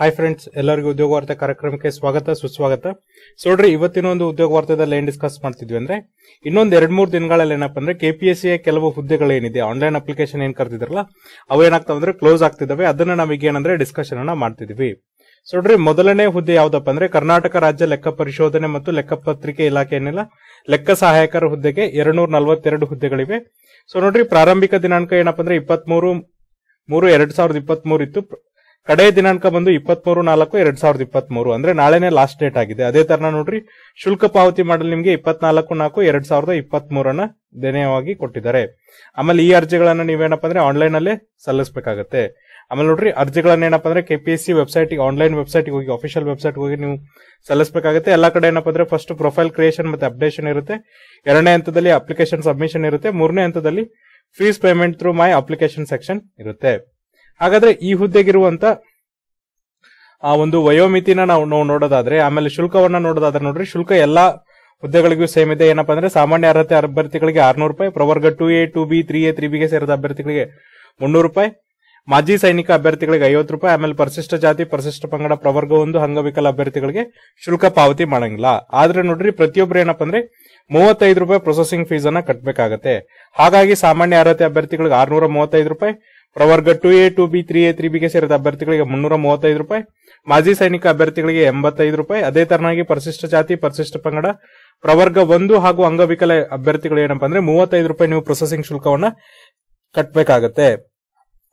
hi friends ಎಲ್ಲರಿಗೂ ಉದ್ಯೋಗ ವಾರ್ತೆ ಕಾರ್ಯಕ್ರಮಕ್ಕೆ ಸ್ವಾಗತ ಸುಸ್ವಾಗತ ಸೋಡ್ರಿ ಇವತ್ತಿನ ಒಂದು ಉದ್ಯೋಗ ವಾರ್ತೆದಲ್ಲಿ ಏನ್ ಡಿಸ್ಕಸ್ ಮಾಡ್ತಿದ್ವಿ ಅಂದ್ರೆ ಇನ್ನೊಂದ್ ಎರಡ್ ಮೂರು ದಿನಗಳಲ್ಲಿ ಏನಪ್ಪ ಅಂದ್ರೆ ಕೆಪಿಎಸ್ಸಿಯ ಕೆಲವು ಹುದ್ದೆಗಳೇನಿದೆ ಆನ್ಲೈನ್ ಅಪ್ಲಿಕೇಶನ್ ಏನ್ ಕರೆದಿದ್ರಲ್ಲ ಅವೇನಾಗ್ತಾವ ಅಂದ್ರೆ ಕ್ಲೋಸ್ ಆಗ್ತಿದ್ದಾವೆ ಅದನ್ನ ಡಿಸ್ಕಶನ್ ಡಿಸ್ಕಷನ್ ಅನ್ನ ಮಾಡ್ತಿದ್ವಿ ಸೋಡ್ರಿ ಮೊದಲನೇ ಹುದ್ದೆ ಯಾವ್ದಪ್ಪ ಅಂದ್ರೆ ಕರ್ನಾಟಕ ರಾಜ್ಯ ಲೆಕ್ಕ ಪರಿಶೋಧನೆ ಮತ್ತು ಲೆಕ್ಕ ಇಲಾಖೆ ಏನಿಲ್ಲ ಲೆಕ್ಕ ಸಹಾಯಕರ ಹುದ್ದೆಗೆ ಎರಡ್ನೂರ ನಲವತ್ತೆರಡು ಹುದ್ದೆಗಳಿವೆ ಸೊ ನೋಡ್ರಿ ಪ್ರಾರಂಭಿಕ ದಿನಾಂಕ ಏನಪ್ಪ ಅಂದ್ರೆ ಇಪ್ಪತ್ಮೂರು ಮೂರು ಎರಡ್ ಸಾವಿರದ ಇಪ್ಪತ್ಮೂರು ಇತ್ತು ಕಡೆ ದಿನಾಂಕ ಬಂದು ಇಪ್ಪತ್ಮೂರು ನಾಲ್ಕು ಎರಡ್ ಸಾವಿರದ ಇಪ್ಪತ್ತ್ ಮೂರು ಅಂದ್ರೆ ನಾಳೆನೆ ಲಾಸ್ಟ್ ಡೇಟ್ ಆಗಿದೆ ಅದೇ ತರ ನೋಡ್ರಿ ಶುಲ್ಕ ಪಾವತಿ ಮಾಡಲು ನಿಮಗೆ ಇಪ್ಪತ್ನಾಲ್ಕು ನಾಲ್ಕು ಎರಡ್ ಸಾವಿರದ ಇಪ್ಪತ್ತ್ ಮೂರನ್ನ ಕೊಟ್ಟಿದ್ದಾರೆ ಆಮೇಲೆ ಈ ಅರ್ಜಿಗಳನ್ನ ನೀವೇನಪ್ಪ ಅಂದ್ರೆ ಆನ್ಲೈನ್ ಅಲ್ಲೇ ಸಲ್ಲಿಸಬೇಕಾಗತ್ತೆ ಆಮೇಲೆ ನೋಡ್ರಿ ಅರ್ಜಿಗಳನ್ನ ಏನಪ್ಪಾ ಅಂದ್ರೆ ಸಿ ವೆಬ್ಸೈಟ್ ಆನ್ಲೈನ್ ವೆಬ್ಸೈಟ್ ಹೋಗಿ ಅಫಿಷಿಯಲ್ ವೆಬ್ಸೈಟ್ ಹೋಗಿ ನೀವು ಸಲ್ಲಿಸಬೇಕಾಗುತ್ತೆ ಎಲ್ಲಾ ಕಡೆ ಏನಪ್ಪ ಅಂದ್ರೆ ಫಸ್ಟ್ ಪ್ರೊಫೈಲ್ ಕ್ರಿಯೇಷನ್ ಮತ್ತೆ ಅಪ್ಡೇಷನ್ ಇರುತ್ತೆ ಎರಡನೇ ಹಂತದಲ್ಲಿ ಅಪ್ಲಿಕೇಶನ್ ಸಬ್ಮಿಷನ್ ಇರುತ್ತೆ ಮೂರನೇ ಹಂತದಲ್ಲಿ fees payment through my application section ಇರುತ್ತೆ ಹಾಗಾದ್ರೆ ಈ ಹುದ್ದೆಗಿರುವಂತ ಆ ಒಂದು ವಯೋಮಿತಿನ ನಾವು ನಾವು ನೋಡೋದಾದ್ರೆ ಆಮೇಲೆ ಶುಲ್ಕವನ್ನ ನೋಡೋದಾದ್ರೆ ನೋಡ್ರಿ ಶುಲ್ಕ ಎಲ್ಲಾ ಹುದ್ದೆಗಳಿಗೂ ಸೇಮ್ ಇದೆ ಏನಪ್ಪಾ ಅಂದ್ರೆ ಸಾಮಾನ್ಯ ಅರ್ಹತೆ ಅಭ್ಯರ್ಥಿಗಳಿಗೆ ಆರ್ನೂರು ರೂಪಾಯಿ ಪ್ರವರ್ಗ two A two B three A three ಬಿಗೆ ಸೇರಿದ ಅಭ್ಯರ್ಥಿಗಳಿಗೆ ಮುನ್ನೂರು ರೂಪಾಯಿ ಮಾಜಿ ಸೈನಿಕ ಅಭ್ಯರ್ಥಿಗಳಿಗೆ ಐವತ್ತು ರೂಪಾಯಿ ಆಮೇಲೆ ಪರಿಶಿಷ್ಟ ಜಾತಿ ಪರಿಶಿಷ್ಟ ಪಂಗಡ ಪ್ರವರ್ಗ ಒಂದು ಅಂಗವಿಕಲ ಅಭ್ಯರ್ಥಿಗಳಿಗೆ ಶುಲ್ಕ ಪಾವತಿ ಮಾಡಂಗಿಲ್ಲ ಆದ್ರೆ ನೋಡ್ರಿ ಪ್ರತಿಯೊಬ್ರು ಏನಪ್ಪಾ ಅಂದ್ರೆ ಮೂವತ್ತೈದು ರೂಪಾಯಿ ಪ್ರೊಸೆಸಿಂಗ್ ಫೀಸ್ ಅನ್ನ ಕಟ್ಟಬೇಕಾಗತ್ತೆ ಹಾಗಾಗಿ ಸಾಮಾನ್ಯ ಅರ್ಹತೆ ಅಭ್ಯರ್ಥಿಗಳಿಗೆ ಆರ್ನೂರ ಮೂವತ್ತೈದು ರೂಪಾಯಿ ಪ್ರವರ್ಗ two A two B three A three ಬಿಗೆ ಸೇರಿದ ಅಭ್ಯರ್ಥಿಗಳಿಗೆ ಮುನ್ನೂರ ಮೂವತ್ತೈದು ರೂಪಾಯಿ ಮಾಜಿ ಸೈನಿಕ ಅಭ್ಯರ್ಥಿಗಳಿಗೆ ಎಂಬತ್ತೈದು ರೂಪಾಯಿ ಅದೇ ತರನಾಗಿ ಪರಿಶಿಷ್ಟ ಜಾತಿ ಪರಿಶಿಷ್ಟ ಪಂಗಡ ಪ್ರವರ್ಗ ಒಂದು ಹಾಗೂ ಅಂಗವಿಕಲ ಅಭ್ಯರ್ಥಿಗಳು ಏನಪ್ಪಾ ಅಂದ್ರೆ ಮೂವತ್ತೈದು ರೂಪಾಯಿ ನೀವು ಪ್ರೊಸೆಸಿಂಗ್ ಶುಲ್ಕವನ್ನ ಕಟ್ಟಬೇಕಾಗತ್ತೆ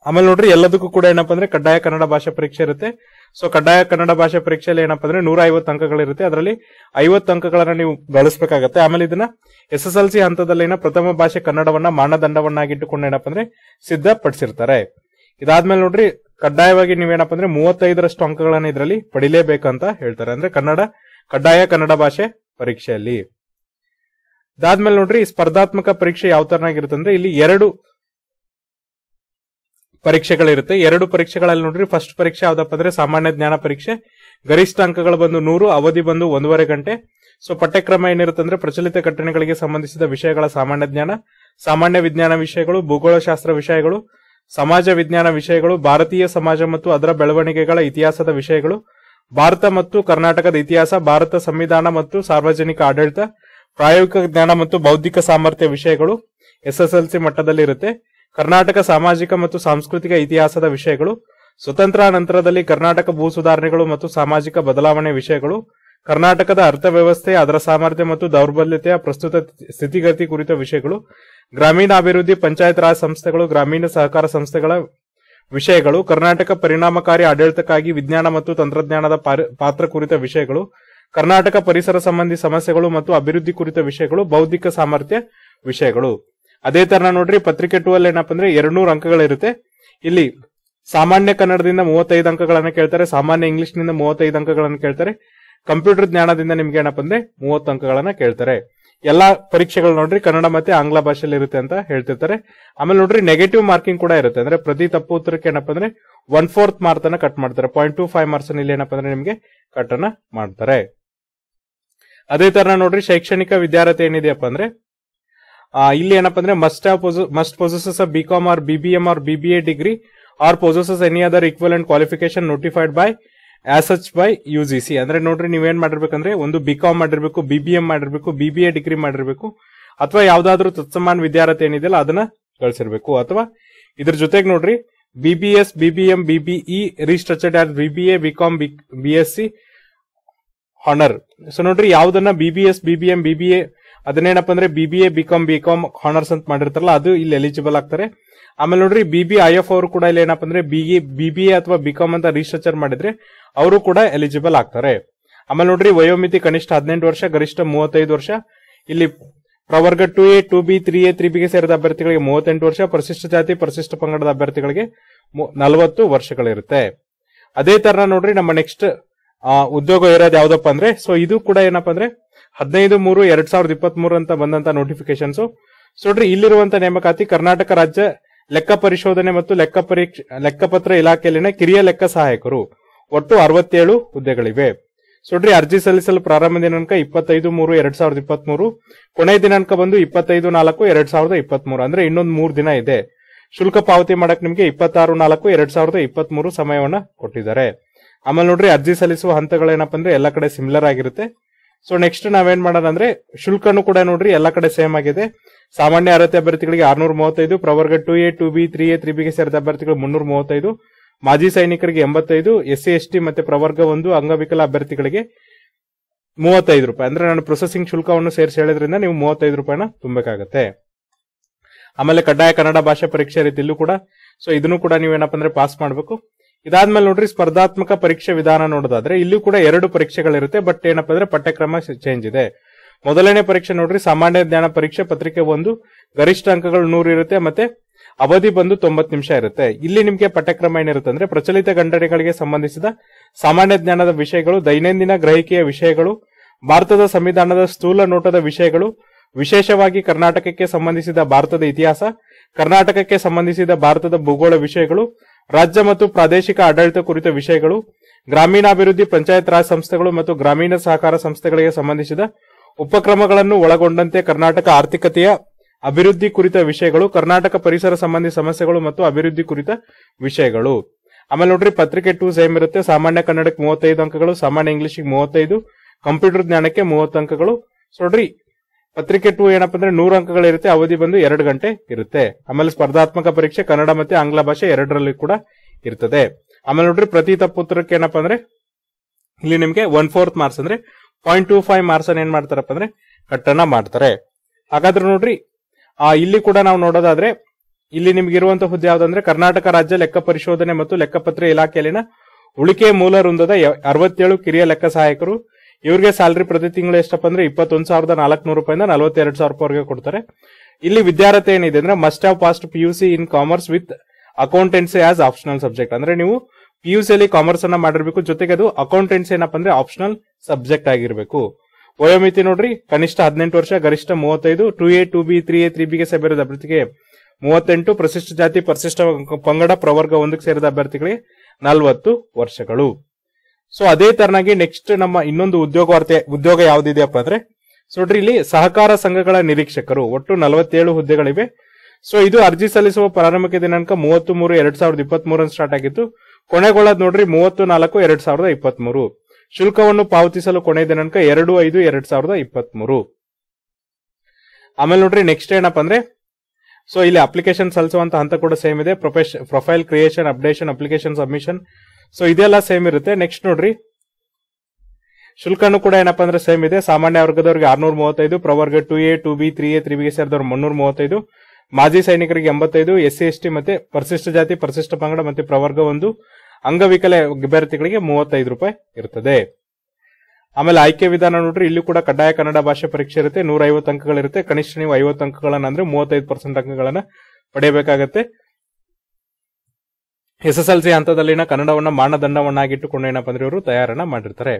ಆಮೇಲೆ ನೋಡ್ರಿ ಎಲ್ಲದಕ್ಕೂ ಕೂಡ ಏನಪ್ಪಾ ಅಂದ್ರೆ ಕಡ್ಡಾಯ ಕನ್ನಡ ಭಾಷಾ ಪರೀಕ್ಷೆ ಇರುತ್ತೆ ಸೊ ಕಡ್ಡಾಯ ಕನ್ನಡ ಭಾಷೆ ಪರೀಕ್ಷೆಯಲ್ಲಿ ಏನಪ್ಪಾ ಅಂದ್ರೆ ನೂರ ಐವತ್ತು ಅಂಕಗಳಿರುತ್ತೆ ಅದರಲ್ಲಿ ಐವತ್ತು ಅಂಕಗಳನ್ನ ನೀವು ಬಳಸಬೇಕಾಗತ್ತೆ ಆಮೇಲೆ ಇದನ್ನ ಎಸ್ ಎಸ್ ಎಲ್ ಸಿ ಹಂತದಲ್ಲಿನ ಪ್ರಥಮ ಭಾಷೆ ಕನ್ನಡವನ್ನ ಮಾನದಂಡವನ್ನಾಗಿಟ್ಟುಕೊಂಡು ಏನಪ್ಪಾ ಅಂದ್ರೆ ಸಿದ್ಧಪಡಿಸಿರ್ತಾರೆ ಇದಾದ್ಮೇಲೆ ನೋಡ್ರಿ ಕಡ್ಡಾಯವಾಗಿ ನೀವೇನಪ್ಪ ಅಂದ್ರೆ ಮೂವತ್ತೈದರಷ್ಟು ಅಂಕಗಳನ್ನ ಇದರಲ್ಲಿ ಪಡಿಲೇಬೇಕಂತ ಹೇಳ್ತಾರೆ ಅಂದ್ರೆ ಕನ್ನಡ ಕಡ್ಡಾಯ ಕನ್ನಡ ಭಾಷೆ ಪರೀಕ್ಷೆಯಲ್ಲಿ ಇದಾದ್ಮೇಲೆ ನೋಡ್ರಿ ಸ್ಪರ್ಧಾತ್ಮಕ ಪರೀಕ್ಷೆ ಯಾವ ತರನಾಗಿರುತ್ತೆ ಅಂದ್ರೆ ಇಲ್ಲಿ ಎರಡು ಪರೀಕ್ಷೆಗಳಿರುತ್ತೆ ಎರಡು ಪರೀಕ್ಷೆಗಳಲ್ಲಿ ನೋಡ್ರಿ ಫಸ್ಟ್ ಪರೀಕ್ಷೆ ಯಾವ್ದಪ್ಪ ಅಂದ್ರೆ ಸಾಮಾನ್ಯ ಜ್ಞಾನ ಪರೀಕ್ಷೆ ಗರಿಷ್ಠ ಅಂಕಗಳು ಬಂದು ನೂರು ಅವಧಿ ಬಂದು ಒಂದೂವರೆ ಗಂಟೆ ಸೊ ಪಠ್ಯಕ್ರಮ ಏನಿರುತ್ತೆ ಅಂದ್ರೆ ಪ್ರಚಲಿತ ಘಟನೆಗಳಿಗೆ ಸಂಬಂಧಿಸಿದ ವಿಷಯಗಳ ಸಾಮಾನ್ಯ ಜ್ಞಾನ ಸಾಮಾನ್ಯ ವಿಜ್ಞಾನ ವಿಷಯಗಳು ಭೂಗೋಳಶಾಸ್ತ್ರ ವಿಷಯಗಳು ಸಮಾಜ ವಿಜ್ಞಾನ ವಿಷಯಗಳು ಭಾರತೀಯ ಸಮಾಜ ಮತ್ತು ಅದರ ಬೆಳವಣಿಗೆಗಳ ಇತಿಹಾಸದ ವಿಷಯಗಳು ಭಾರತ ಮತ್ತು ಕರ್ನಾಟಕದ ಇತಿಹಾಸ ಭಾರತ ಸಂವಿಧಾನ ಮತ್ತು ಸಾರ್ವಜನಿಕ ಆಡಳಿತ ಪ್ರಾಯೋಗಿಕ ಜ್ಞಾನ ಮತ್ತು ಬೌದ್ಧಿಕ ಸಾಮರ್ಥ್ಯ ವಿಷಯಗಳು ಎಸ್ಎಸ್ಎಲ್ಸಿ ಮಟ್ಟದಲ್ಲಿ ಇರುತ್ತೆ ಕರ್ನಾಟಕ ಸಾಮಾಜಿಕ ಮತ್ತು ಸಾಂಸ್ಕೃತಿಕ ಇತಿಹಾಸದ ವಿಷಯಗಳು ಸ್ವತಂತ್ರ ನಂತರದಲ್ಲಿ ಕರ್ನಾಟಕ ಭೂ ಸುಧಾರಣೆಗಳು ಮತ್ತು ಸಾಮಾಜಿಕ ಬದಲಾವಣೆ ವಿಷಯಗಳು ಕರ್ನಾಟಕದ ಅರ್ಥವ್ಯವಸ್ಥೆ ಅದರ ಸಾಮರ್ಥ್ಯ ಮತ್ತು ದೌರ್ಬಲ್ಯತೆಯ ಪ್ರಸ್ತುತ ಸ್ಥಿತಿಗತಿ ಕುರಿತ ವಿಷಯಗಳು ಅಭಿವೃದ್ಧಿ ಪಂಚಾಯತ್ ರಾಜ್ ಸಂಸ್ಥೆಗಳು ಗ್ರಾಮೀಣ ಸಹಕಾರ ಸಂಸ್ಥೆಗಳ ವಿಷಯಗಳು ಕರ್ನಾಟಕ ಪರಿಣಾಮಕಾರಿ ಆಡಳಿತಕ್ಕಾಗಿ ವಿಜ್ಞಾನ ಮತ್ತು ತಂತ್ರಜ್ಞಾನದ ಪಾತ್ರ ಕುರಿತ ವಿಷಯಗಳು ಕರ್ನಾಟಕ ಪರಿಸರ ಸಂಬಂಧಿ ಸಮಸ್ಯೆಗಳು ಮತ್ತು ಅಭಿವೃದ್ಧಿ ಕುರಿತ ವಿಷಯಗಳು ಬೌದ್ಧಿಕ ಸಾಮರ್ಥ್ಯ ವಿಷಯಗಳು ಅದೇ ತರ ನೋಡ್ರಿ ಪತ್ರಿಕೆ ಟೂ ಅಲ್ಲಿ ಏನಪ್ಪ ಅಂದ್ರೆ ಎರಡು ನೂರು ಅಂಕಗಳಿರುತ್ತೆ ಇಲ್ಲಿ ಸಾಮಾನ್ಯ ಕನ್ನಡದಿಂದ ಮೂವತ್ತೈದು ಅಂಕಗಳನ್ನ ಕೇಳ್ತಾರೆ ಸಾಮಾನ್ಯ ಇಂಗ್ಲಿಷ್ ನಿಂದ ಮೂವತ್ತೈದು ಅಂಕಗಳನ್ನ ಕೇಳ್ತಾರೆ ಕಂಪ್ಯೂಟರ್ ಜ್ಞಾನದಿಂದ ನಿಮ್ಗೆ ಏನಪ್ಪ ಅಂದ್ರೆ ಮೂವತ್ತು ಅಂಕಗಳನ್ನ ಕೇಳ್ತಾರೆ ಎಲ್ಲಾ ಪರೀಕ್ಷೆಗಳು ನೋಡ್ರಿ ಕನ್ನಡ ಮತ್ತೆ ಆಂಗ್ಲ ಭಾಷೆಯಲ್ಲಿ ಇರುತ್ತೆ ಅಂತ ಹೇಳ್ತಿರ್ತಾರೆ ಆಮೇಲೆ ನೋಡ್ರಿ ನೆಗೆಟಿವ್ ಮಾರ್ಕಿಂಗ್ ಕೂಡ ಇರುತ್ತೆ ಅಂದ್ರೆ ಪ್ರತಿ ತಪ್ಪು ಉತ್ತರಕ್ಕೆ ಏನಪ್ಪ ಅಂದ್ರೆ ಒನ್ ಫೋರ್ತ್ ಮಾರ್ಕ್ ಅನ್ನ ಕಟ್ ಮಾಡ್ತಾರೆ ಪಾಯಿಂಟ್ ಟೂ ಫೈವ್ ಮಾರ್ಕ್ಸ್ ಇಲ್ಲಿ ಏನಪ್ಪ ಅಂದ್ರೆ ನಿಮ್ಗೆ ಕಟ್ ಅನ್ನ ಮಾಡ್ತಾರೆ ಅದೇ ತರ ನೋಡ್ರಿ ಶೈಕ್ಷಣಿಕ ವಿದ್ಯಾರ್ಥಿ ಏನಿದೆಯಪ್ಪ ಅಂದ್ರೆ ಇಲ್ಲಿ ಏನಪ್ಪ ಅಂದ್ರೆ must must possesses a B com or B B M or B B A degree or possesses any other and qualification notified by as such by U G C ಅಂದ್ರೆ ನೋಡ್ರಿ ನೀವೇನ್ ಮಾಡಿರ್ಬೇಕಂದ್ರೆ ಒಂದು ಬಿ ಕಾಮ್ ಮಾಡಿರ್ಬೇಕು ಬಿಬಿಎಂ ಮಾಡಿರ್ಬೇಕು ಬಿಬಿಎ ಡಿಗ್ರಿ ಮಾಡಿರ್ಬೇಕು ಅಥವಾ ಯಾವ್ದಾದ್ರು ತತ್ಸಮಾನ್ ವಿದ್ಯಾರ್ಥಿ ಏನಿದೆಯಲ್ಲ ಅದನ್ನ ಗಳಿಸಿರ್ಬೇಕು ಅಥವಾ ಇದ್ರ ಜೊತೆಗೆ ನೋಡ್ರಿ B B S B B M B B E restructured or B B A B com B S C honour so ನೋಡ್ರಿ ಯಾವ್ದನ್ನ ಬಿಬಿಎಸ್ ಬಿಬಿಎಂ ಬಿಬಿಎ ಅದನ್ನೇನಪ್ಪ ಅಂದ್ರೆ B B A B com B com honours ಅಂತ ಮಾಡಿರ್ತಾರಲ್ಲ ಅದು ಇಲ್ಲಿ ಎಲಿಜಿಬಲ್ ಆಗ್ತಾರೆ ಆಮೇಲೆ ನೋಡ್ರಿ ಬಿ ಬಿ ಐ ಎಫ್ ಅವರು ಕೂಡ ಇಲ್ಲಿ ಏನಪ್ಪ ಅಂದ್ರೆ ಬಿ ಬಿ ಎ ಅಥವಾ ಬಿಕಾಂ ಅಂತ ರಿಸ್ಟ್ರಕ್ಚರ್ ಮಾಡಿದ್ರೆ ಅವರು ಕೂಡ ಎಲಿಜಿಬಲ್ ಆಗ್ತಾರೆ ಆಮೇಲೆ ನೋಡ್ರಿ ವಯೋಮಿತಿ ಕನಿಷ್ಠ ಹದಿನೆಂಟು ವರ್ಷ ಗರಿಷ್ಠ ಮೂವತ್ತೈದು ವರ್ಷ ಇಲ್ಲಿ ಪ್ರವರ್ಗ two A two B three A three ಬಿಗೆ ಸೇರಿದ ಅಭ್ಯರ್ಥಿಗಳಿಗೆ ಮೂವತ್ತೆಂಟು ವರ್ಷ ಪರಿಶಿಷ್ಟ ಜಾತಿ ಪರಿಶಿಷ್ಟ ಪಂಗಡದ ಅಭ್ಯರ್ಥಿಗಳಿಗೆ ನಲವತ್ತು ವರ್ಷಗಳಿರುತ್ತೆ ಅದೇ ತರ ನೋಡ್ರಿ ನಮ್ಮ ನೆಕ್ಸ್ಟ್ ಉದ್ಯೋಗ ಇರೋದು ಯಾವ್ದಪ್ಪ ಅಂದ್ರೆ ಸೊ ಇದು ಕೂಡ ಏನಪ್ಪ ಅಂದ್ರೆ ಹದಿನೈದು ಮೂರು ಎರಡ್ ಸಾವಿರದ ಇಪ್ಪತ್ತ್ ಮೂರು ಅಂತ ಬಂದಂತ ನೋಟಿಫಿಕೇಶನ್ಸ್ ನೋಡ್ರಿ ಇಲ್ಲಿರುವಂತಹ ನೇಮಕಾತಿ ಕರ್ನಾಟಕ ರಾಜ್ಯ ಲೆಕ್ಕ ಪರಿಶೋಧನೆ ಮತ್ತು ಲೆಕ್ಕ ಪರೀಕ್ಷೆ ಲೆಕ್ಕಪತ್ರ ಇಲಾಖೆಯಲ್ಲಿನ ಕಿರಿಯ ಲೆಕ್ಕ ಸಹಾಯಕರು ಒಟ್ಟು ಅರವತ್ತೇಳು ಹುದ್ದೆಗಳಿವೆ ಸೊಡ್ರಿ ಅರ್ಜಿ ಸಲ್ಲಿಸಲು ಪ್ರಾರಂಭ ದಿನಾಂಕ ಇಪ್ಪತ್ತೈದು ಮೂರು ಎರಡ್ ಸಾವಿರದ ಇಪ್ಪತ್ತ್ ಮೂರು ಕೊನೆ ದಿನಾಂಕ ಬಂದು ಇಪ್ಪತ್ತೈದು ನಾಲ್ಕು ಎರಡ್ ಸಾವಿರದ ಇಪ್ಪತ್ತ್ ಮೂರು ಅಂದ್ರೆ ಇನ್ನೊಂದು ಮೂರು ದಿನ ಇದೆ ಶುಲ್ಕ ಪಾವತಿ ಮಾಡಕ್ ನಿಮಗೆ ಇಪ್ಪತ್ತಾರು ನಾಲ್ಕು ಎರಡ್ ಸಾವಿರದ ಇಪ್ಪತ್ತ್ ಮೂರು ಸಮಯವನ್ನ ಕೊಟ್ಟಿದ್ದಾರೆ ಆಮೇಲೆ ನೋಡ್ರಿ ಅರ್ಜಿ ಸಲ್ಲಿಸುವ ಹಂತಗಳೇನಪ್ಪ ಅಂದ್ರೆ ಎಲ್ಲ ಕಡೆ ಸಿಮಿಲರ್ ಆಗಿರುತ್ತೆ ಸೊ ನೆಕ್ಸ್ಟ್ ನಾವೇನ್ ಮಾಡೋದಂದ್ರೆ ಶುಲ್ಕನು ಕೂಡ ನೋಡ್ರಿ ಎಲ್ಲಾ ಕಡೆ ಸೇಮ್ ಆಗಿದೆ ಸಾಮಾನ್ಯ ಅರ್ಹತೆ ಅಭ್ಯರ್ಥಿಗಳಿಗೆ ಆರ್ನೂರ ಮೂವತ್ತೈದು ಪ್ರವರ್ಗ two A two B three A three ಬಿಗೆ ಸೇರಿದ ಅಭ್ಯರ್ಥಿಗಳು ಮುನ್ನೂರ ಮೂವತ್ತೈದು ಮಾಜಿ ಸೈನಿಕರಿಗೆ ಎಂಬತ್ತೈದು ಎಸ್ ಸಿ ಎಸ್ ಟಿ ಮತ್ತೆ ಪ್ರವರ್ಗ ಒಂದು ಅಂಗವಿಕಲ ಅಭ್ಯರ್ಥಿಗಳಿಗೆ ಮೂವತ್ತೈದು ರೂಪಾಯಿ ಅಂದ್ರೆ ನಾನು ಪ್ರೊಸೆಸಿಂಗ್ ಶುಲ್ಕವನ್ನು ಸೇರಿಸಿ ಹೇಳೋದ್ರಿಂದ ನೀವು ಮೂವತ್ತೈದು ರೂಪಾಯಿನ ತುಂಬಬೇಕಾಗತ್ತೆ ಆಮೇಲೆ ಕಡ್ಡಾಯ ಕನ್ನಡ ಭಾಷಾ ಪರೀಕ್ಷೆ ರೀತಿಯಲ್ಲೂ ಕೂಡ ಸೊ ಇದನ್ನು ಕೂಡ ನೀವೇನಪ್ಪ ಅಂದ್ರೆ ಪಾಸ್ ಮಾಡಬೇಕು ಇದಾದ್ಮೇಲೆ ನೋಡ್ರಿ ಸ್ಪರ್ಧಾತ್ಮಕ ಪರೀಕ್ಷೆ ವಿಧಾನ ನೋಡೋದಾದ್ರೆ ಇಲ್ಲೂ ಕೂಡ ಎರಡು ಪರೀಕ್ಷೆಗಳಿರುತ್ತೆ ಬಟ್ ಏನಪ್ಪಾ ಅಂದ್ರೆ ಪಠ್ಯಕ್ರಮ ಚೇಂಜ್ ಇದೆ ಮೊದಲನೇ ಪರೀಕ್ಷೆ ನೋಡ್ರಿ ಸಾಮಾನ್ಯ ಜ್ಞಾನ ಪರೀಕ್ಷೆ ಪತ್ರಿಕೆ ಒಂದು ಗರಿಷ್ಠ ಅಂಕಗಳು ನೂರು ಇರುತ್ತೆ ಮತ್ತೆ ಅವಧಿ ಬಂದು ತೊಂಬತ್ತು ನಿಮಿಷ ಇರುತ್ತೆ ಇಲ್ಲಿ ನಿಮಗೆ ಪಠ್ಯಕ್ರಮ ಏನಿರುತ್ತೆ ಅಂದ್ರೆ ಪ್ರಚಲಿತ ಗಂಡನೆಗಳಿಗೆ ಸಂಬಂಧಿಸಿದ ಸಾಮಾನ್ಯ ಜ್ಞಾನದ ವಿಷಯಗಳು ದೈನಂದಿನ ಗ್ರಹಿಕೆಯ ವಿಷಯಗಳು ಭಾರತದ ಸಂವಿಧಾನದ ಸ್ಥೂಲ ನೋಟದ ವಿಷಯಗಳು ವಿಶೇಷವಾಗಿ ಕರ್ನಾಟಕಕ್ಕೆ ಸಂಬಂಧಿಸಿದ ಭಾರತದ ಇತಿಹಾಸ ಕರ್ನಾಟಕಕ್ಕೆ ಸಂಬಂಧಿಸಿದ ಭಾರತದ ಭೂಗೋಳ ವಿಷಯಗಳು ರಾಜ್ಯ ಮತ್ತು ಪ್ರಾದೇಶಿಕ ಆಡಳಿತ ಕುರಿತ ವಿಷಯಗಳು ಗ್ರಾಮೀಣಾಭಿವೃದ್ಧಿ ಪಂಚಾಯತ್ ರಾಜ್ ಸಂಸ್ಥೆಗಳು ಮತ್ತು ಗ್ರಾಮೀಣ ಸಹಕಾರ ಸಂಸ್ಥೆಗಳಿಗೆ ಸಂಬಂಧಿಸಿದ ಉಪಕ್ರಮಗಳನ್ನು ಒಳಗೊಂಡಂತೆ ಕರ್ನಾಟಕ ಆರ್ಥಿಕತೆಯ ಅಭಿವೃದ್ಧಿ ಕುರಿತ ವಿಷಯಗಳು ಕರ್ನಾಟಕ ಪರಿಸರ ಸಂಬಂಧಿ ಸಮಸ್ಯೆಗಳು ಮತ್ತು ಅಭಿವೃದ್ಧಿ ಕುರಿತ ವಿಷಯಗಳು ಆಮೇಲೆ ನೋಡ್ರಿ ಪತ್ರಿಕೆ ಟೂ ಸೇಮ್ ಇರುತ್ತೆ ಸಾಮಾನ್ಯ ಕನ್ನಡಕ್ಕೆ ಮೂವತ್ತೈದು ಅಂಕಗಳು ಸಾಮಾನ್ಯ ಇಂಗ್ಲಿಷ್ಗೆ ಮೂವತ್ತೈದು ಕಂಪ್ಯೂಟರ್ ಜ್ಞಾನಕ್ಕೆ ಮೂವತ್ತು ಅಂಕಗಳು ನೋಡ್ರಿ ಪತ್ರಿಕೆ ಟು ಏನಪ್ಪ ಅಂದ್ರೆ ನೂರು ಅಂಕಗಳಿರುತ್ತೆ ಅವಧಿ ಬಂದು ಎರಡು ಗಂಟೆ ಇರುತ್ತೆ ಆಮೇಲೆ ಸ್ಪರ್ಧಾತ್ಮಕ ಪರೀಕ್ಷೆ ಕನ್ನಡ ಮತ್ತೆ ಆಂಗ್ಲ ಭಾಷೆ ಎರಡರಲ್ಲಿ ಕೂಡ ಇರ್ತದೆ ಆಮೇಲೆ ನೋಡ್ರಿ ಪ್ರತಿ ಉತ್ತರಕ್ಕೆ ಏನಪ್ಪ ಅಂದ್ರೆ ಇಲ್ಲಿ ನಿಮ್ಗೆ ಒನ್ ಫೋರ್ತ್ ಮಾರ್ಕ್ಸ್ ಅಂದ್ರೆ ಪಾಯಿಂಟ್ ಟೂ ಫೈವ್ ಮಾರ್ಕ್ಸ್ ಏನ್ ಮಾಡ್ತಾರಪ್ಪ ಅಂದ್ರೆ ಕಟ್ಟನ ಮಾಡ್ತಾರೆ ಹಾಗಾದ್ರೆ ನೋಡ್ರಿ ಆ ಇಲ್ಲಿ ಕೂಡ ನಾವು ನೋಡೋದಾದ್ರೆ ಇಲ್ಲಿ ನಿಮ್ಗೆ ಇರುವಂತಹ ಹುದ್ದೆ ಯಾವ್ದಂದ್ರೆ ಕರ್ನಾಟಕ ರಾಜ್ಯ ಲೆಕ್ಕ ಪರಿಶೋಧನೆ ಮತ್ತು ಲೆಕ್ಕಪತ್ರ ಇಲಾಖೆಯಲ್ಲಿನ ಉಳಿಕೆ ಮೂಲ ವೃಂದದ ಅರವತ್ತೇಳು ಕಿರಿಯ ಲೆಕ್ಕ ಸಹಾಯಕರು ಇವ್ರಿಗೆ ಸ್ಯಾಲ್ರಿ ಪ್ರತಿ ತಿಂಗಳು ಎಷ್ಟಪ್ಪ ಅಂದ್ರೆ ಇಪ್ಪತ್ತೊಂದು ಸಾವಿರದ ನೂರು ರೂಪಾಯಿಂದ ನಲವತ್ತೆರಡು ಸಾವಿರ ರೂಪಾಯಿಗೆ ಕೊಡ್ತಾರೆ ಇಲ್ಲಿ ವಿದ್ಯಾರ್ಥಿ ಏನಿದೆ ಅಂದ್ರೆ must have passed P U C in commerce with accountancy as optional subject ಅಂದ್ರೆ ನೀವು ಪಿ ಯು ಅಲ್ಲಿ ಕಾಮರ್ಸ್ ಅನ್ನ ಮಾಡಿರ್ಬೇಕು ಜೊತೆಗೆ ಅದು ಅಕೌಂಟೆನ್ಸಿ ಏನಪ್ಪ ಅಂದ್ರೆ ಆಪ್ಷನಲ್ ಸಬ್ಜೆಕ್ಟ್ ಆಗಿರ್ಬೇಕು ವಯೋಮಿತಿ ನೋಡ್ರಿ ಕನಿಷ್ಠ ಹದಿನೆಂಟು ವರ್ಷ ಗರಿಷ್ಠ ಮೂವತ್ತೈದು two A two B three A three ಬಿಗೆ ಸೇರಿದ ಅಭ್ಯರ್ಥಿಗೆ ಮೂವತ್ತೆಂಟು ಪ್ರಶಿಷ್ಟ ಜಾತಿ ಪರಿಶಿಷ್ಟ ಪಂಗಡ ಪ್ರವರ್ಗ ಒಂದಕ್ಕೆ ಸೇರಿದ ಅಭ್ಯರ್ಥಿಗಳಿಗೆ ನಲವತ್ತು ವರ್ಷಗಳು ಸೊ ಅದೇ ತರನಾಗಿ ನೆಕ್ಸ್ಟ್ ನಮ್ಮ ಇನ್ನೊಂದು ಉದ್ಯೋಗಾರ್ತೆ ಉದ್ಯೋಗ ಯಾವ್ದಿದೆಯಪ್ಪ ಅಂದ್ರೆ ಸೊ ನೋಡ್ರಿ ಇಲ್ಲಿ ಸಹಕಾರ ಸಂಘಗಳ ನಿರೀಕ್ಷಕರು ಒಟ್ಟು ನಲವತ್ತೇಳು ಹುದ್ದೆಗಳಿವೆ ಸೊ ಇದು ಅರ್ಜಿ ಸಲ್ಲಿಸುವ ಪ್ರಾರಂಭಿಕ ದಿನಾಂಕ ಮೂವತ್ತು ಮೂರು ಎರಡ್ ಸಾವಿರದ ಇಪ್ಪತ್ತ್ ಮೂರನ್ನು ಸ್ಟಾರ್ಟ್ ಆಗಿತ್ತು ಕೊನೆಗೊಳ್ಳೋದು ನೋಡ್ರಿ ಮೂವತ್ತು ನಾಲ್ಕು ಎರಡ್ ಸಾವಿರದ ಇಪ್ಪತ್ತ್ ಮೂರು ಶುಲ್ಕವನ್ನು ಪಾವತಿಸಲು ಕೊನೆ ದಿನಾಂಕ ಎರಡು ಐದು ಎರಡ್ ಸಾವಿರದ ಇಪ್ಪತ್ತ್ ಮೂರು ಆಮೇಲೆ ನೋಡ್ರಿ ನೆಕ್ಸ್ಟ್ ಏನಪ್ಪ ಅಂದ್ರೆ ಸೊ ಇಲ್ಲಿ ಅಪ್ಲಿಕೇಶನ್ ಸಲ್ಲಿಸುವಂತ ಹಂತ ಕೂಡ ಸೇಮ್ ಇದೆ profile creation updation application submission so ಇದೆಲ್ಲ ಸೇಮ್ ಇರುತ್ತೆ ನೆಕ್ಸ್ಟ್ ನೋಡ್ರಿ ಶುಲ್ಕನು ಕೂಡ ಏನಪ್ಪಾ ಅಂದ್ರೆ ಸೇಮ್ ಇದೆ ಸಾಮಾನ್ಯ ವರ್ಗದವರಿಗೆ ಆರ್ನೂರ ಮೂವತ್ತೈದು ಪ್ರವರ್ಗ two A two B three A three ಬಿಗೆ ಸೇರಿದವ್ರು ಮುನ್ನೂರ ಮೂವತ್ತೈದು ಮಾಜಿ ಸೈನಿಕರಿಗೆ ಎಂಬತ್ತೈದು ಎಸ್ ಸಿ ಎಸ್ ಟಿ ಮತ್ತೆ ಪರಿಶಿಷ್ಟ ಜಾತಿ ಪರಿಶಿಷ್ಟ ಪಂಗಡ ಮತ್ತೆ ಪ್ರವರ್ಗ ಒಂದು ಅಂಗವಿಕಲ ಅಭ್ಯರ್ಥಿಗಳಿಗೆ ಮೂವತ್ತೈದು ರೂಪಾಯಿ ಇರ್ತದೆ ಆಮೇಲೆ ಆಯ್ಕೆ ವಿಧಾನ ನೋಡ್ರಿ ಇಲ್ಲಿ ಕೂಡ ಕಡ್ಡಾಯ ಕನ್ನಡ ಭಾಷೆ ಪರೀಕ್ಷೆ ಇರುತ್ತೆ ನೂರ ಐವತ್ತು ಅಂಕಗಳಿರುತ್ತೆ ಕನಿಷ್ಠ ನೀವು ಐವತ್ತು ಅಂಕಗಳನ್ನ ಅಂದ್ರೆ ಮೂವತ್ತೈದು ಪರ್ಸೆಂಟ್ ಅಂಕಗಳನ್ನ ಪಡೆಯಬೇಕಾಗತ್ತೆ ಎಸ್ ಎಸ್ ಎಲ್ ಸಿ ಹಂತದಲ್ಲಿನ ಕನ್ನಡವನ್ನ ಮಾನದಂಡವನ್ನಾಗಿಟ್ಟುಕೊಂಡು ಏನಪ್ಪ ಅಂದ್ರೆ ಇವರು ತಯಾರನ್ನ ಮಾಡಿರ್ತಾರೆ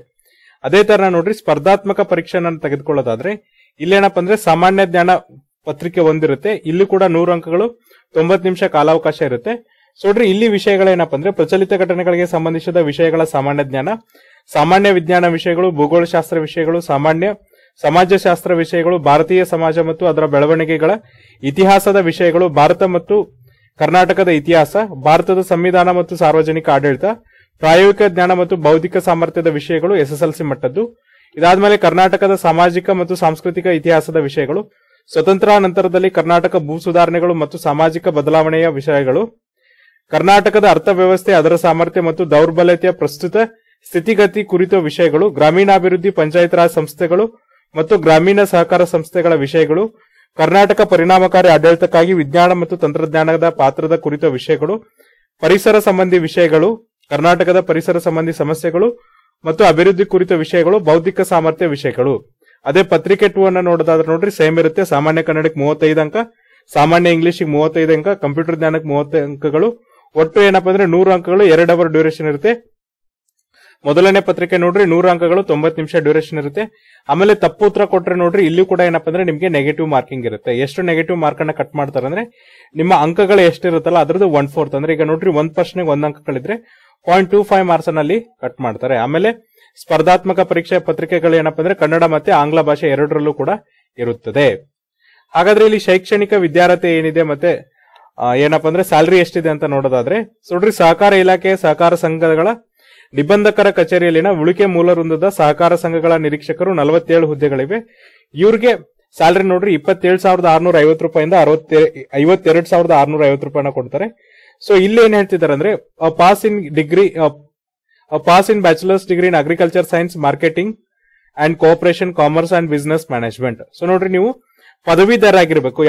ಅದೇ ತರ ನೋಡ್ರಿ ಸ್ಪರ್ಧಾತ್ಮಕ ಪರೀಕ್ಷೆನ ತೆಗೆದುಕೊಳ್ಳೋದಾದ್ರೆ ಇಲ್ಲೇನಪ್ಪ ಅಂದ್ರೆ ಸಾಮಾನ್ಯ ಜ್ಞಾನ ಪತ್ರಿಕೆ ಒಂದಿರುತ್ತೆ ಇಲ್ಲಿ ಕೂಡ ನೂರು ಅಂಕಗಳು ತೊಂಬತ್ತು ನಿಮಿಷ ಕಾಲಾವಕಾಶ ಇರುತ್ತೆ ಸೊ ನೋಡ್ರಿ ಇಲ್ಲಿ ವಿಷಯಗಳೇನಪ್ಪ ಅಂದ್ರೆ ಪ್ರಚಲಿತ ಘಟನೆಗಳಿಗೆ ಸಂಬಂಧಿಸಿದ ವಿಷಯಗಳ ಸಾಮಾನ್ಯ ಜ್ಞಾನ ಸಾಮಾನ್ಯ ವಿಜ್ಞಾನ ವಿಷಯಗಳು ಭೂಗೋಳಶಾಸ್ತ್ರ ವಿಷಯಗಳು ಸಾಮಾನ್ಯ ಸಮಾಜಶಾಸ್ತ್ರ ವಿಷಯಗಳು ಭಾರತೀಯ ಸಮಾಜ ಮತ್ತು ಅದರ ಬೆಳವಣಿಗೆಗಳ ಇತಿಹಾಸದ ವಿಷಯಗಳು ಭಾರತ ಮತ್ತು ಕರ್ನಾಟಕದ ಇತಿಹಾಸ ಭಾರತದ ಸಂವಿಧಾನ ಮತ್ತು ಸಾರ್ವಜನಿಕ ಆಡಳಿತ ಪ್ರಾಯೋಗಿಕ ಜ್ಞಾನ ಮತ್ತು ಬೌದ್ಧಿಕ ಸಾಮರ್ಥ್ಯದ ವಿಷಯಗಳು ಎಸ್ಎಸ್ಎಲ್ಸಿ ಮಟ್ಟದ್ದು ಇದಾದ ಮೇಲೆ ಕರ್ನಾಟಕದ ಸಾಮಾಜಿಕ ಮತ್ತು ಸಾಂಸ್ಕೃತಿಕ ಇತಿಹಾಸದ ವಿಷಯಗಳು ಸ್ವತಂತ್ರ ನಂತರದಲ್ಲಿ ಕರ್ನಾಟಕ ಭೂ ಸುಧಾರಣೆಗಳು ಮತ್ತು ಸಾಮಾಜಿಕ ಬದಲಾವಣೆಯ ವಿಷಯಗಳು ಕರ್ನಾಟಕದ ಅರ್ಥವ್ಯವಸ್ಥೆ ಅದರ ಸಾಮರ್ಥ್ಯ ಮತ್ತು ದೌರ್ಬಲ್ಯತೆಯ ಪ್ರಸ್ತುತ ಸ್ಥಿತಿಗತಿ ಕುರಿತ ವಿಷಯಗಳು ಗ್ರಾಮೀಣಾಭಿವೃದ್ಧಿ ಪಂಚಾಯತ್ ರಾಜ್ ಸಂಸ್ಥೆಗಳು ಮತ್ತು ಗ್ರಾಮೀಣ ಸಹಕಾರ ಸಂಸ್ಥೆಗಳ ವಿಷಯಗಳು ಕರ್ನಾಟಕ ಪರಿಣಾಮಕಾರಿ ಆಡಳಿತಕ್ಕಾಗಿ ವಿಜ್ಞಾನ ಮತ್ತು ತಂತ್ರಜ್ಞಾನದ ಪಾತ್ರದ ಕುರಿತ ವಿಷಯಗಳು ಪರಿಸರ ಸಂಬಂಧಿ ವಿಷಯಗಳು ಕರ್ನಾಟಕದ ಪರಿಸರ ಸಂಬಂಧಿ ಸಮಸ್ಯೆಗಳು ಮತ್ತು ಅಭಿವೃದ್ಧಿ ಕುರಿತ ವಿಷಯಗಳು ಬೌದ್ಧಿಕ ಸಾಮರ್ಥ್ಯ ವಿಷಯಗಳು ಅದೇ ಪತ್ರಿಕೆ ಟೂ ಅನ್ನ ನೋಡೋದಾದ್ರೆ ನೋಡ್ರಿ ಸೇಮ್ ಇರುತ್ತೆ ಸಾಮಾನ್ಯ ಕನ್ನಡಕ್ಕೆ ಮೂವತ್ತೈದು ಅಂಕ ಸಾಮಾನ್ಯ ಇಂಗ್ಲಿಷಿಗೆ ಮೂವತ್ತೈದು ಅಂಕ ಕಂಪ್ಯೂಟರ್ ಜ್ಞಾನಕ್ಕೆ ಮೂವತ್ತು ಅಂಕಗಳು ಒಟ್ಟು ಏನಪ್ಪ ಅಂದ್ರೆ ನೂರು ಅಂಕಗಳು ಎರಡು ಅವರ್ ಡ್ಯೂರೇಷನ್ ಇರುತ್ತೆ ಮೊದಲನೇ ಪತ್ರಿಕೆ ನೋಡ್ರಿ ನೂರ ಅಂಕಗಳು ತೊಂಬತ್ತು ನಿಮಿಷ ಡ್ಯೂರೇಷನ್ ಇರುತ್ತೆ ಆಮೇಲೆ ತಪ್ಪು ಉತ್ತರ ಕೊಟ್ರೆ ನೋಡ್ರಿ ಇಲ್ಲಿ ಕೂಡ ಏನಪ್ಪ ಅಂದ್ರೆ ನಿಮಗೆ ನೆಗೆಟಿವ್ ಮಾರ್ಕಿಂಗ್ ಇರುತ್ತೆ ಎಷ್ಟು ನೆಗೆಟಿವ್ ಮಾರ್ಕ್ ಅನ್ನ ಕಟ್ ಮಾಡ್ತಾರೆ ಅಂದ್ರೆ ನಿಮ್ಮ ಅಂಕಗಳು ಎಷ್ಟಿರುತ್ತಲ್ಲ ಅದ್ರದ್ದು ಒನ್ ಫೋರ್ತ್ ಅಂದ್ರೆ ಈಗ ನೋಡ್ರಿ ಒಂದ್ ಪರ್ಸೆಂಟ್ ಒಂದ್ ಅಂಕಗಳಿದ್ರೆ ಪಾಯಿಂಟ್ ಟೂ ಫೈವ್ ಮಾರ್ಕ್ಸ್ ಅಲ್ಲಿ ಕಟ್ ಮಾಡ್ತಾರೆ ಆಮೇಲೆ ಸ್ಪರ್ಧಾತ್ಮಕ ಪರೀಕ್ಷೆ ಪತ್ರಿಕೆಗಳು ಏನಪ್ಪಾ ಅಂದ್ರೆ ಕನ್ನಡ ಮತ್ತೆ ಆಂಗ್ಲ ಭಾಷೆ ಎರಡರಲ್ಲೂ ಕೂಡ ಇರುತ್ತದೆ ಹಾಗಾದ್ರೆ ಇಲ್ಲಿ ಶೈಕ್ಷಣಿಕ ವಿದ್ಯಾರ್ಥಿ ಏನಿದೆ ಮತ್ತೆ ಏನಪ್ಪ ಅಂದ್ರೆ ಸ್ಯಾಲರಿ ಎಷ್ಟಿದೆ ಅಂತ ನೋಡೋದಾದ್ರೆ ನೋಡ್ರಿ ಸಹಕಾರ ಇಲಾಖೆ ಸಹಕಾರ ಸಂಘಗಳ ನಿಬಂಧಕರ ಕಚೇರಿಯಲ್ಲಿನ ಉಳಿಕೆ ಮೂಲ ವೃಂದದ ಸಹಕಾರ ಸಂಘಗಳ ನಿರೀಕ್ಷಕರು ನಲವತ್ತೇಳು ಹುದ್ದೆಗಳಿವೆ ಇವರಿಗೆ ಸ್ಯಾಲರಿ ನೋಡ್ರಿ ಇಪ್ಪತ್ತೇಳು ಸಾವಿರದ ಆರ್ನೂರ ಐವತ್ತು ರೂಪಾಯಿಂದ ಐವತ್ತೆರಡು ಸಾವಿರದ ಆರ್ನೂರ ಐವತ್ತು ಕೊಡ್ತಾರೆ ಸೊ ಇಲ್ಲಿ ಏನ್ ಹೇಳ್ತಿದ್ದಾರೆ ಅಂದ್ರೆ pass in degree pass in bachelors degree in agriculture science marketing and cooperation commerce and business management so ನೋಡ್ರಿ ನೀವು ಪದವೀಧರ ಆಗಿರ್ಬೇಕು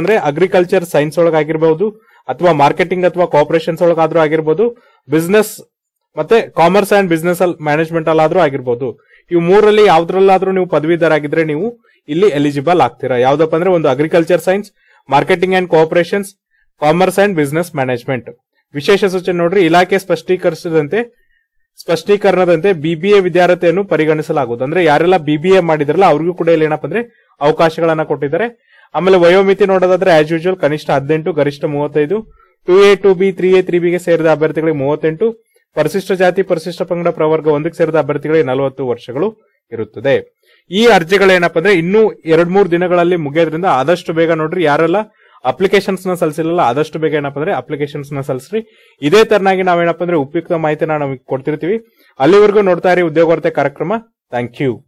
ಅಂದ್ರೆ ಅಗ್ರಿಕಲ್ಚರ್ ಸೈನ್ಸ್ ಒಳಗಾಗಿರ್ಬಹುದು ಅಥವಾ ಮಾರ್ಕೆಟಿಂಗ್ ಅಥವಾ ಕೋಪರೇಷನ್ಸ್ ಒಳಗಾದ್ರೂ ಆಗಿರ್ಬೋದು ಬಿಸ್ನೆಸ್ ಮತ್ತೆ ಕಾಮರ್ಸ್ ಅಂಡ್ ಬಿಸ್ನೆಸ್ ಅಲ್ಲಿ ಮ್ಯಾನೇಜ್ಮೆಂಟ್ ಅಲ್ಲಾದ್ರೂ ಆಗಿರ್ಬೋದು ಇವು ಮೂರಲ್ಲಿ ಯಾವ್ದ್ರಲ್ಲಾದ್ರೂ ನೀವು ಪದವೀಧರಾಗಿದ್ರೆ ನೀವು ಇಲ್ಲಿ ಎಲಿಜಿಬಲ್ ಆಗ್ತೀರಾ ಯಾವ್ದಪ್ಪ ಅಂದ್ರೆ ಒಂದು agriculture science marketing and cooperations commerce and business management ವಿಶೇಷ ಸೂಚನೆ ನೋಡ್ರಿ ಇಲಾಖೆ ಸ್ಪಷ್ಟೀಕರಿಸದಂತೆ ಸ್ಪಷ್ಟೀಕರಣದಂತೆ ಬಿಬಿಎ ವಿದ್ಯಾರ್ಥಿಯನ್ನು ಪರಿಗಣಿಸಲಾಗುವುದು ಅಂದ್ರೆ ಯಾರೆಲ್ಲ ಬಿಬಿಎ ಮಾಡಿದ್ರಲ್ಲ ಅವ್ರಿಗೂ ಕೂಡ ಇಲ್ಲಿ ಏನಪ್ಪ ಅಂದ್ರೆ ಅವಕಾಶಗಳನ್ನ ಕೊಟ್ಟಿದ್ದಾರೆ ಆಮೇಲೆ ವಯೋಮಿತಿ ನೋಡೋದಾದ್ರೆ ಆಸ್ ಯೂಶುವಲ್ ಕನಿಷ್ಠ ಹದಿನೆಂಟು ಗರಿಷ್ಠ ಮೂವತ್ತೈದು two A two B three A three ಬಿಗೆ ಸೇರಿದ ಅಭ್ಯರ್ಥಿಗಳಿಗೆ ಮೂವತ್ತೆಂಟು ಪರಿಶಿಷ್ಟ ಜಾತಿ ಪರಿಶಿಷ್ಟ ಪಂಗಡ ಪ್ರವರ್ಗ ಒಂದಕ್ಕೆ ಸೇರಿದ ಅಭ್ಯರ್ಥಿಗಳಿಗೆ ನಲವತ್ತು ವರ್ಷಗಳು ಇರುತ್ತದೆ ಈ ಅರ್ಜಿಗಳೇನಪ್ಪ ಅಂದ್ರೆ ಇನ್ನೂ ಎರಡ್ ಮೂರು ದಿನಗಳಲ್ಲಿ ಮುಗಿಯೋದ್ರಿಂದ ಆದಷ್ಟು ಬೇಗ ನೋಡ್ರಿ ಯಾರೆಲ್ಲ ಅಪ್ಲಿಕೇಶನ್ಸ್ ನ ಆದಷ್ಟು ಬೇಗ ಏನಪ್ಪ ಅಂದ್ರೆ ಅಪ್ಲಿಕೇಶನ್ಸ್ ನ ಇದೇ ತರನಾಗಿ ನಾವೇನಪ್ಪ ಅಂದ್ರೆ ಉಪಯುಕ್ತ ಮಾಹಿತಿನ ನಾವು ಕೊಡ್ತಿರ್ತೀವಿ ಅಲ್ಲಿವರೆಗೂ ನೋಡ್ತಾ ಇರಿ ಉದ್ಯೋಗಾರ್ತೆ ಕಾರ್ಯಕ್ರಮ ಥ್ಯಾಂಕ್ ಯು